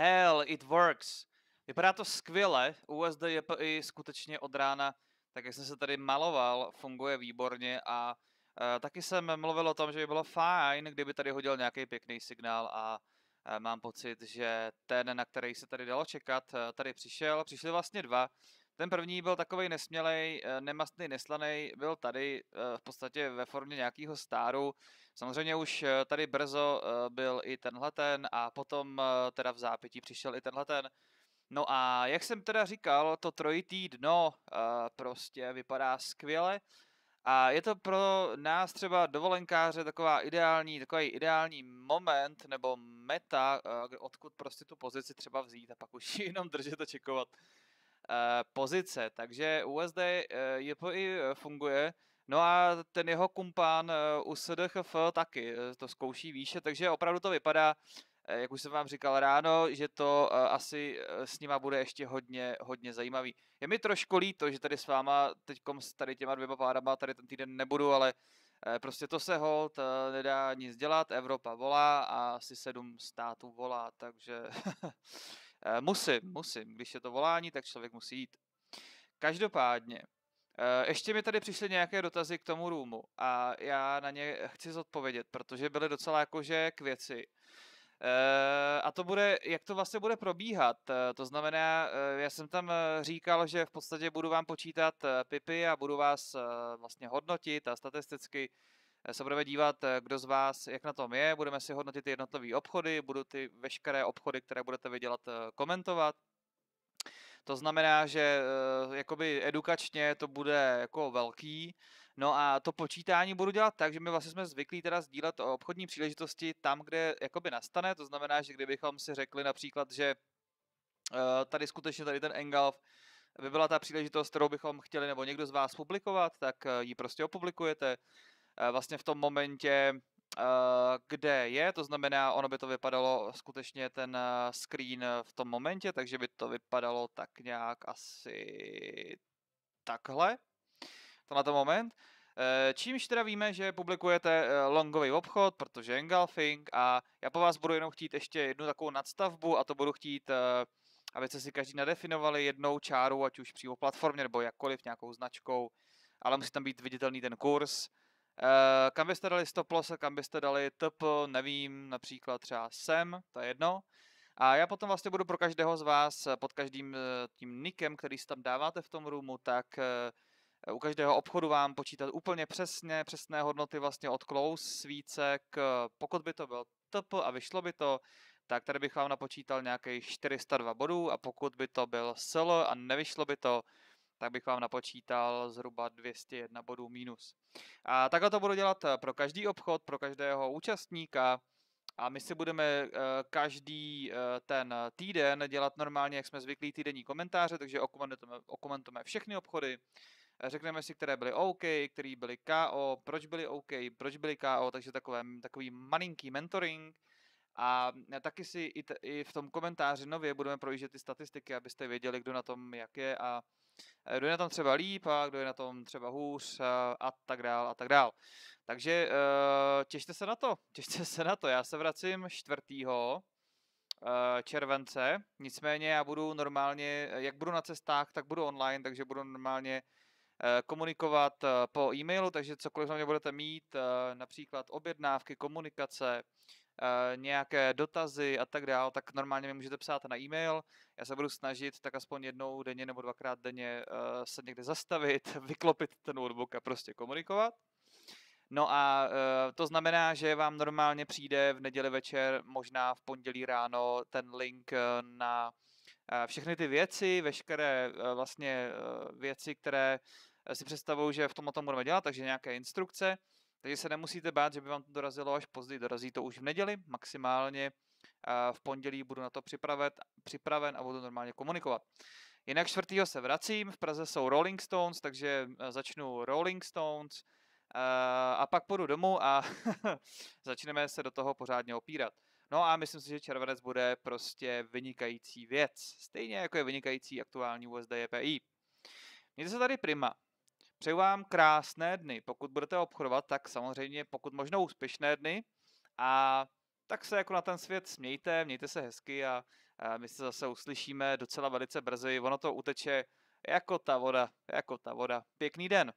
hell, it works. Vypadá to skvěle, USD je i skutečně od rána, tak jak jsem se tady maloval, funguje výborně a uh, taky jsem mluvil o tom, že by bylo fajn, kdyby tady hodil nějaký pěkný signál a uh, mám pocit, že ten, na který se tady dalo čekat, eh, tady přišel. Přišli vlastně dva, ten první byl takový nesmělej, eh, nemastný, neslaný, byl tady eh, v podstatě ve formě nějakého stáru. Samozřejmě už eh, tady brzo byl i tenhle ten a potom teda v zápětí přišel i tenhle ten. No a jak jsem teda říkal, to trojitý dno prostě vypadá skvěle. A je to pro nás třeba dovolenkáře taková ideální, takový ideální moment nebo meta, odkud prostě tu pozici třeba vzít a pak už jenom držet a čekovat, Eh, pozice. Takže USD eh, JPI eh, funguje. No a ten jeho kumpán u SDHF taky to zkouší výše, takže opravdu to vypadá, jak už jsem vám říkal ráno, že to asi s nima bude ještě hodně, hodně zajímavý. Je mi trošku líto, že tady s váma teď s tady těma dvěma pádama tady ten týden nebudu, ale prostě to se hold, nedá nic dělat, Evropa volá a asi sedm států volá, takže Eh, musím, musím. Když je to volání, tak člověk musí jít. Každopádně, eh, ještě mi tady přišly nějaké dotazy k tomu růmu a já na ně chci zodpovědět, protože byly docela jakože k věci. Eh, a to bude, jak to vlastně bude probíhat. To znamená, já jsem tam říkal, že v podstatě budu vám počítat pipy a budu vás vlastně hodnotit a statisticky Eh, se budeme dívat, eh, kdo z vás, jak na tom je, budeme si hodnotit ty jednotlivé obchody, budu ty veškeré obchody, které budete vydělat, eh, komentovat. To znamená, že jakoby edukačně to bude jako velký. No a to počítání budu dělat tak, že my vlastně jsme zvyklí teda sdílet o obchodní příležitosti tam, kde jakoby nastane. To znamená, že kdybychom si řekli například, že tady skutečně tady ten engulf by byla ta příležitost, kterou bychom chtěli nebo někdo z vás publikovat, tak ji prostě opublikujete. Eh, vlastně v tom momentě, eh, kde je, to znamená, ono by to vypadalo skutečně ten eh, screen v tom momentě, takže by to vypadalo tak nějak asi takhle, to na ten moment. Čímž teda víme, že publikujete longový obchod, protože engulfing a já po vás budu jenom chtít ještě jednu takovou nadstavbu a to budu chtít, abyste si každý nadefinovali jednou čáru, ať už přímo platformě nebo jakkoliv nějakou značkou, ale musí tam být viditelný ten kurz, Eh, kam byste dali stop loss a kam byste dali top, nevím, například třeba sem, to je jedno. A já potom vlastně budu pro každého z vás eh, pod každým eh, tím nikem, který si tam dáváte v tom roomu, tak u každého obchodu vám počítat úplně přesně, přesné hodnoty vlastně od close svícek. Pokud by to byl TP a vyšlo by to, tak tady bych vám napočítal nějaké 402 bodů a pokud by to byl SL a nevyšlo by to, tak bych vám napočítal zhruba 201 bodů minus. A takhle to budu dělat eh, pro každý obchod, pro každého účastníka a my si budeme eh, každý eh, ten týden dělat normálně, jak jsme zvyklí, týdenní komentáře, takže okomentujeme, okomentujeme všechny obchody, řekneme si, které byly OK, které byly KO, proč byly OK, proč byly KO, takže takové, takový malinký mentoring, a taky si i, t- i v tom komentáři nově budeme projíždět ty statistiky, abyste věděli, kdo na tom jak je a e, kdo je na tom třeba líp a kdo je na tom třeba hůř a, a tak dál a tak dál. Takže e, těšte se na to, těšte se na to. Já se vracím 4. E, července, nicméně já budu normálně, e, jak budu na cestách, tak budu online, takže budu normálně komunikovat po e-mailu, takže cokoliv na mě budete mít, například objednávky, komunikace, Eh, nějaké dotazy a tak dále, tak normálně mi můžete psát na e-mail. Já se budu snažit tak aspoň jednou denně nebo dvakrát denně eh, se někde zastavit, vyklopit ten notebook a prostě komunikovat. No a eh, to znamená, že vám normálně přijde v neděli večer, možná v pondělí ráno, ten link na všechny ty věci, veškeré vlastně věci, které si představuju, že v tom budeme dělat, takže nějaké instrukce. Takže se nemusíte bát, že by vám to dorazilo až později. Dorazí to už v neděli maximálně. v pondělí budu na to připravit, připraven a budu normálně komunikovat. Jinak čtvrtýho se vracím, v Praze jsou Rolling Stones, takže e, začnu Rolling Stones e, a pak půjdu domů a začneme se do toho pořádně opírat. No a myslím si, že červenec bude prostě vynikající věc. Stejně jako je vynikající aktuální USD JPI. Mějte se tady prima. Přeju vám krásné dny. Pokud budete obchodovat, tak samozřejmě pokud možno úspěšné dny. A tak se jako na ten svět smějte, mějte se hezky a, my se zase uslyšíme docela velice brzy. Ono to uteče jako ta voda, jako ta voda. Pěkný den.